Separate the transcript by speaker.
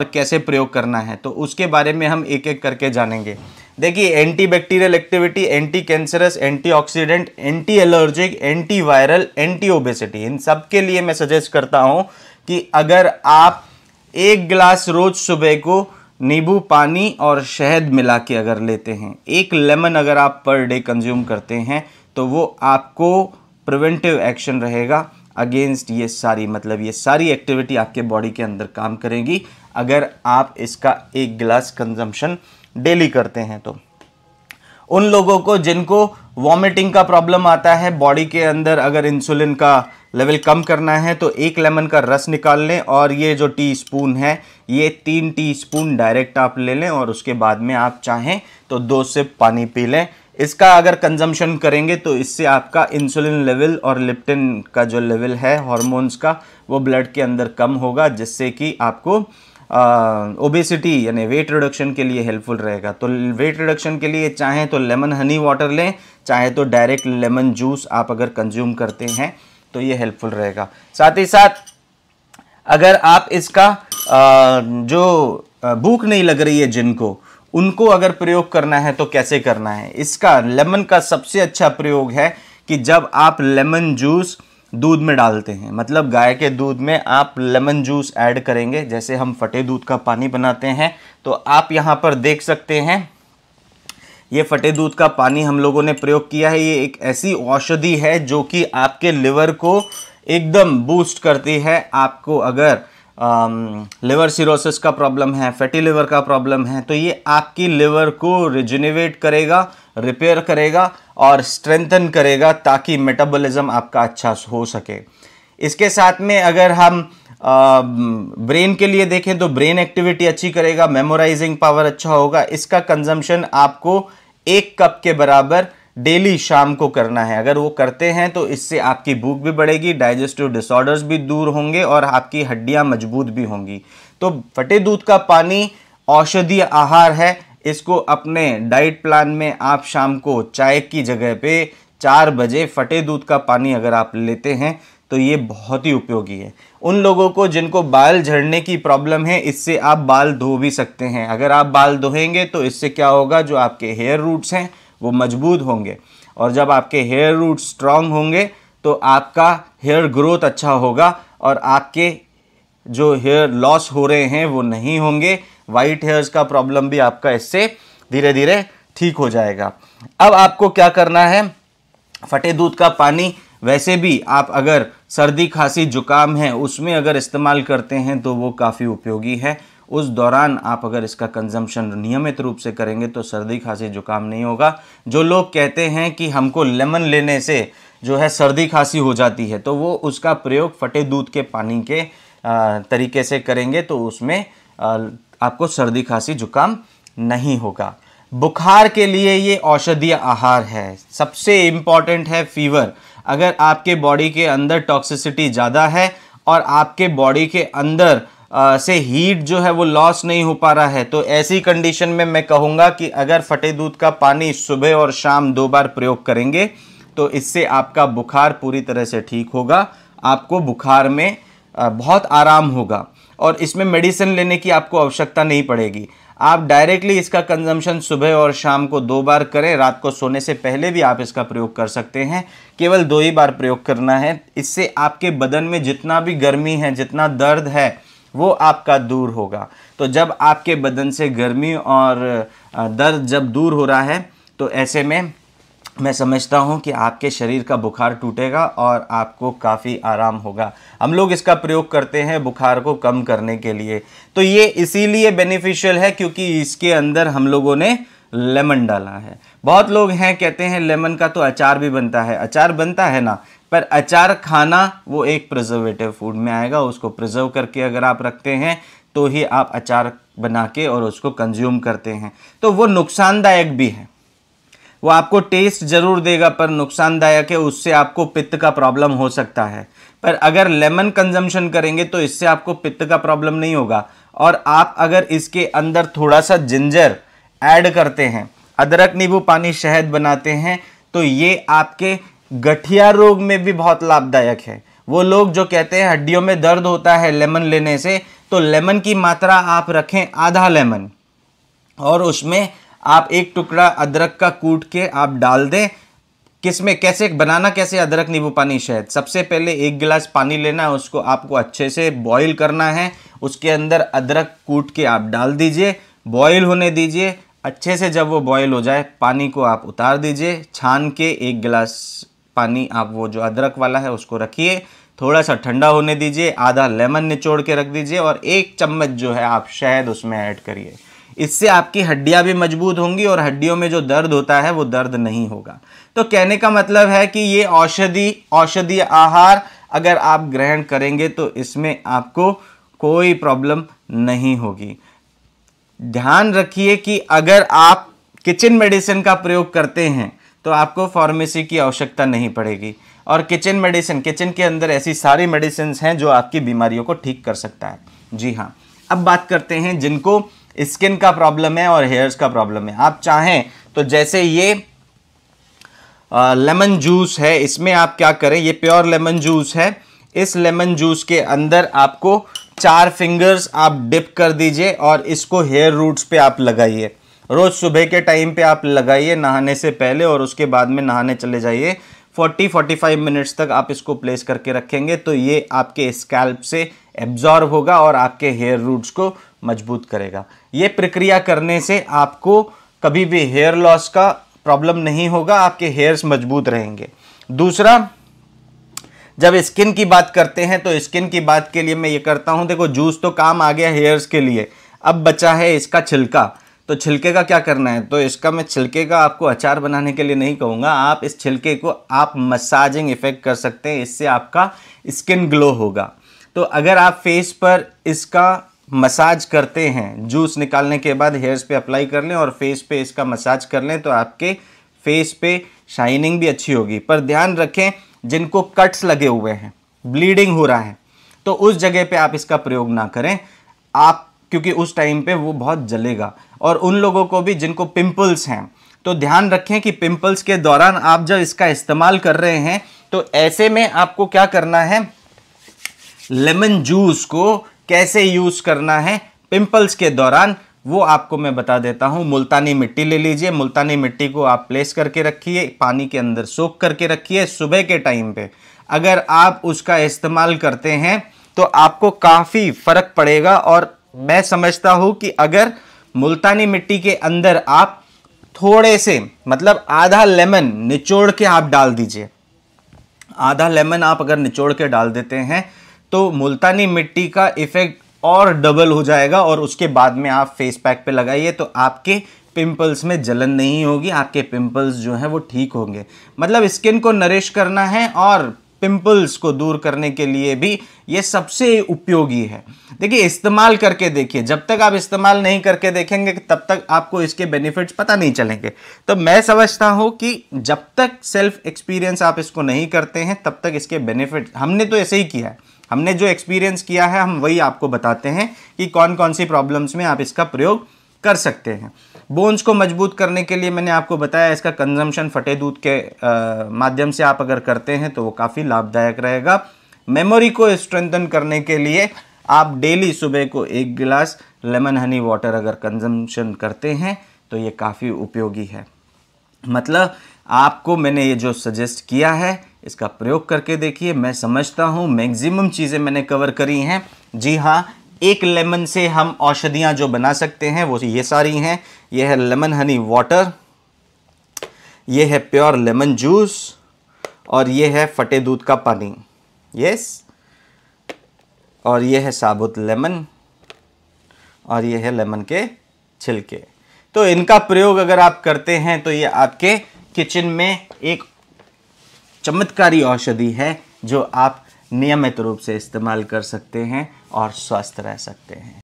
Speaker 1: और तो कैसे प्रयोग करना है तो उसके बारे में हम एक एक करके जानेंगे देखिए anti bacterial activity anti cancerous anti oxidant anti allergic anti viral anti obesity इन सब के लिए मैं सजेस्ट करता हूँ कि अगर आप एक गिलास रोज सुबह को नींबू पानी और शहद मिला के अगर लेते हैं एक लेमन अगर आप पर डे कंज्यूम करते हैं तो वो आपको प्रिवेंटिव एक्शन रहेगा अगेंस्ट ये सारी मतलब ये सारी एक्टिविटी आपके बॉडी के अंदर काम करेगी अगर आप इसका एक गिलास कंजम्पशन डेली करते हैं तो उन लोगों को जिनको वॉमिटिंग का प्रॉब्लम आता है बॉडी के अंदर अगर इंसुलिन का लेवल कम करना है तो एक लेमन का रस निकाल लें और ये जो टी स्पून है ये तीन टी स्पून डायरेक्ट आप ले लें और उसके बाद में आप चाहें तो दो से पानी पी लें इसका अगर कंजम्पशन करेंगे तो इससे आपका इंसुलिन लेवल और लिप्टिन का जो लेवल है हॉर्मोन्स का वो ब्लड के अंदर कम होगा जिससे कि आपको ओबेसिटी यानी वेट रिडक्शन के लिए हेल्पफुल रहेगा तो वेट रिडक्शन के लिए चाहे तो लेमन हनी वाटर लें चाहे तो डायरेक्ट लेमन जूस आप अगर कंज्यूम करते हैं तो ये हेल्पफुल रहेगा साथ ही साथ अगर आप इसका आ, जो भूख नहीं लग रही है जिनको उनको अगर प्रयोग करना है तो कैसे करना है इसका लेमन का सबसे अच्छा प्रयोग है कि जब आप लेमन जूस दूध में डालते हैं मतलब गाय के दूध में आप लेमन जूस ऐड करेंगे जैसे हम फटे दूध का पानी बनाते हैं तो आप यहाँ पर देख सकते हैं ये फटे दूध का पानी हम लोगों ने प्रयोग किया है ये एक ऐसी औषधि है जो कि आपके लिवर को एकदम बूस्ट करती है आपको अगर लिवर सिरोसिस का प्रॉब्लम है फैटी लिवर का प्रॉब्लम है तो ये आपकी लिवर को रिजनवेट करेगा रिपेयर करेगा और स्ट्रेंथन करेगा ताकि मेटाबॉलिज्म आपका अच्छा हो सके इसके साथ में अगर हम ब्रेन के लिए देखें तो ब्रेन एक्टिविटी अच्छी करेगा मेमोराइजिंग पावर अच्छा होगा इसका कंजम्पशन आपको एक कप के बराबर डेली शाम को करना है अगर वो करते हैं तो इससे आपकी भूख भी बढ़ेगी डाइजेस्टिव डिसऑर्डर्स भी दूर होंगे और आपकी हड्डियां मजबूत भी होंगी तो फटे दूध का पानी औषधीय आहार है इसको अपने डाइट प्लान में आप शाम को चाय की जगह पे चार बजे फटे दूध का पानी अगर आप लेते हैं तो ये बहुत ही उपयोगी है उन लोगों को जिनको बाल झड़ने की प्रॉब्लम है इससे आप बाल धो भी सकते हैं अगर आप बाल धोएंगे तो इससे क्या होगा जो आपके हेयर रूट्स हैं वो मजबूत होंगे और जब आपके हेयर रूट स्ट्रांग होंगे तो आपका हेयर ग्रोथ अच्छा होगा और आपके जो हेयर लॉस हो रहे हैं वो नहीं होंगे वाइट हेयर्स का प्रॉब्लम भी आपका इससे धीरे धीरे ठीक हो जाएगा अब आपको क्या करना है फटे दूध का पानी वैसे भी आप अगर सर्दी खांसी जुकाम है उसमें अगर इस्तेमाल करते हैं तो वो काफ़ी उपयोगी है उस दौरान आप अगर इसका कंजम्पशन नियमित रूप से करेंगे तो सर्दी खांसी जुकाम नहीं होगा जो लोग कहते हैं कि हमको लेमन लेने से जो है सर्दी खांसी हो जाती है तो वो उसका प्रयोग फटे दूध के पानी के तरीके से करेंगे तो उसमें आपको सर्दी खांसी जुकाम नहीं होगा बुखार के लिए ये औषधीय आहार है सबसे इम्पॉर्टेंट है फीवर अगर आपके बॉडी के अंदर टॉक्सिसिटी ज़्यादा है और आपके बॉडी के अंदर आ, से हीट जो है वो लॉस नहीं हो पा रहा है तो ऐसी कंडीशन में मैं कहूँगा कि अगर फटे दूध का पानी सुबह और शाम दो बार प्रयोग करेंगे तो इससे आपका बुखार पूरी तरह से ठीक होगा आपको बुखार में बहुत आराम होगा और इसमें मेडिसिन लेने की आपको आवश्यकता नहीं पड़ेगी आप डायरेक्टली इसका कंजम्पशन सुबह और शाम को दो बार करें रात को सोने से पहले भी आप इसका प्रयोग कर सकते हैं केवल दो ही बार प्रयोग करना है इससे आपके बदन में जितना भी गर्मी है जितना दर्द है वो आपका दूर होगा तो जब आपके बदन से गर्मी और दर्द जब दूर हो रहा है तो ऐसे में मैं समझता हूँ कि आपके शरीर का बुखार टूटेगा और आपको काफ़ी आराम होगा हम लोग इसका प्रयोग करते हैं बुखार को कम करने के लिए तो ये इसीलिए बेनिफिशियल है क्योंकि इसके अंदर हम लोगों ने लेमन डाला है बहुत लोग हैं कहते हैं लेमन का तो अचार भी बनता है अचार बनता है ना पर अचार खाना वो एक प्रिजर्वेटिव फूड में आएगा उसको प्रिजर्व करके अगर आप रखते हैं तो ही आप अचार बना के और उसको कंज्यूम करते हैं तो वो नुकसानदायक भी है वो आपको टेस्ट ज़रूर देगा पर नुकसानदायक है उससे आपको पित्त का प्रॉब्लम हो सकता है पर अगर लेमन कंजम्पशन करेंगे तो इससे आपको पित्त का प्रॉब्लम नहीं होगा और आप अगर इसके अंदर थोड़ा सा जिंजर ऐड करते हैं अदरक नींबू पानी शहद बनाते हैं तो ये आपके गठिया रोग में भी बहुत लाभदायक है वो लोग जो कहते हैं हड्डियों में दर्द होता है लेमन लेने से तो लेमन की मात्रा आप रखें आधा लेमन और उसमें आप एक टुकड़ा अदरक का कूट के आप डाल दें किस में कैसे बनाना कैसे अदरक नींबू पानी शहद सबसे पहले एक गिलास पानी लेना है उसको आपको अच्छे से बॉईल करना है उसके अंदर अदरक कूट के आप डाल दीजिए बॉईल होने दीजिए अच्छे से जब वो बॉईल हो जाए पानी को आप उतार दीजिए छान के एक गिलास पानी आप वो जो अदरक वाला है उसको रखिए थोड़ा सा ठंडा होने दीजिए आधा लेमन निचोड़ के रख दीजिए और एक चम्मच जो है आप शहद उसमें ऐड करिए इससे आपकी हड्डियाँ भी मजबूत होंगी और हड्डियों में जो दर्द होता है वो दर्द नहीं होगा तो कहने का मतलब है कि ये औषधि औषधि आहार अगर आप ग्रहण करेंगे तो इसमें आपको कोई प्रॉब्लम नहीं होगी ध्यान रखिए कि अगर आप किचन मेडिसिन का प्रयोग करते हैं तो आपको फार्मेसी की आवश्यकता नहीं पड़ेगी और किचन मेडिसिन किचन के अंदर ऐसी सारी मेडिसिन हैं जो आपकी बीमारियों को ठीक कर सकता है जी हाँ अब बात करते हैं जिनको स्किन का प्रॉब्लम है और हेयर्स का प्रॉब्लम है आप चाहें तो जैसे ये लेमन जूस है इसमें आप क्या करें ये प्योर लेमन जूस है इस लेमन जूस के अंदर आपको चार फिंगर्स आप डिप कर दीजिए और इसको हेयर रूट्स पे आप लगाइए रोज़ सुबह के टाइम पे आप लगाइए नहाने से पहले और उसके बाद में नहाने चले जाइए 40-45 मिनट्स तक आप इसको प्लेस करके रखेंगे तो ये आपके स्कैल्प से एब्जॉर्व होगा और आपके हेयर रूट्स को मजबूत करेगा ये प्रक्रिया करने से आपको कभी भी हेयर लॉस का प्रॉब्लम नहीं होगा आपके हेयर्स मजबूत रहेंगे दूसरा जब स्किन की बात करते हैं तो स्किन की बात के लिए मैं ये करता हूँ देखो जूस तो काम आ गया हेयर्स के लिए अब बचा है इसका छिलका तो छिलके का क्या करना है तो इसका मैं छिलके का आपको अचार बनाने के लिए नहीं कहूँगा आप इस छिलके को आप मसाजिंग इफेक्ट कर सकते हैं इससे आपका स्किन ग्लो होगा तो अगर आप फेस पर इसका मसाज करते हैं जूस निकालने के बाद हेयर्स पे अप्लाई कर लें और फेस पे इसका मसाज कर लें तो आपके फेस पे शाइनिंग भी अच्छी होगी पर ध्यान रखें जिनको कट्स लगे हुए हैं ब्लीडिंग हो रहा है तो उस जगह पे आप इसका प्रयोग ना करें आप क्योंकि उस टाइम पे वो बहुत जलेगा और उन लोगों को भी जिनको पिंपल्स हैं तो ध्यान रखें कि पिंपल्स के दौरान आप जब इसका इस्तेमाल कर रहे हैं तो ऐसे में आपको क्या करना है लेमन जूस को कैसे यूज़ करना है पिंपल्स के दौरान वो आपको मैं बता देता हूँ मुल्तानी मिट्टी ले लीजिए मुल्तानी मिट्टी को आप प्लेस करके रखिए पानी के अंदर सोख करके रखिए सुबह के टाइम पे अगर आप उसका इस्तेमाल करते हैं तो आपको काफ़ी फ़र्क पड़ेगा और मैं समझता हूँ कि अगर मुल्तानी मिट्टी के अंदर आप थोड़े से मतलब आधा लेमन निचोड़ के आप डाल दीजिए आधा लेमन आप अगर निचोड़ के डाल देते हैं तो मुल्तानी मिट्टी का इफेक्ट और डबल हो जाएगा और उसके बाद में आप फेस पैक पे लगाइए तो आपके पिंपल्स में जलन नहीं होगी आपके पिंपल्स जो हैं वो ठीक होंगे मतलब स्किन को नरिश करना है और पिंपल्स को दूर करने के लिए भी ये सबसे उपयोगी है देखिए इस्तेमाल करके देखिए जब तक आप इस्तेमाल नहीं करके देखेंगे तब तक आपको इसके बेनिफिट्स पता नहीं चलेंगे तो मैं समझता हूँ कि जब तक सेल्फ एक्सपीरियंस आप इसको नहीं करते हैं तब तक इसके बेनिफिट हमने तो ऐसे ही किया है हमने जो एक्सपीरियंस किया है हम वही आपको बताते हैं कि कौन कौन सी प्रॉब्लम्स में आप इसका प्रयोग कर सकते हैं बोन्स को मजबूत करने के लिए मैंने आपको बताया इसका कंजम्पशन फटे दूध के आ, माध्यम से आप अगर करते हैं तो वो काफ़ी लाभदायक रहेगा मेमोरी को स्ट्रेंथन करने के लिए आप डेली सुबह को एक गिलास लेमन हनी वाटर अगर कंजम्पशन करते हैं तो ये काफ़ी उपयोगी है मतलब आपको मैंने ये जो सजेस्ट किया है इसका प्रयोग करके देखिए मैं समझता हूँ मैक्सिमम चीज़ें मैंने कवर करी हैं जी हाँ एक लेमन से हम औषधियाँ जो बना सकते हैं वो ये सारी हैं ये है लेमन हनी वाटर ये है प्योर लेमन जूस और ये है फटे दूध का पानी यस और ये है साबुत लेमन और ये है लेमन के छिलके तो इनका प्रयोग अगर आप करते हैं तो ये आपके किचन में एक चमत्कारी औषधि है जो आप नियमित रूप से इस्तेमाल कर सकते हैं और स्वस्थ रह सकते हैं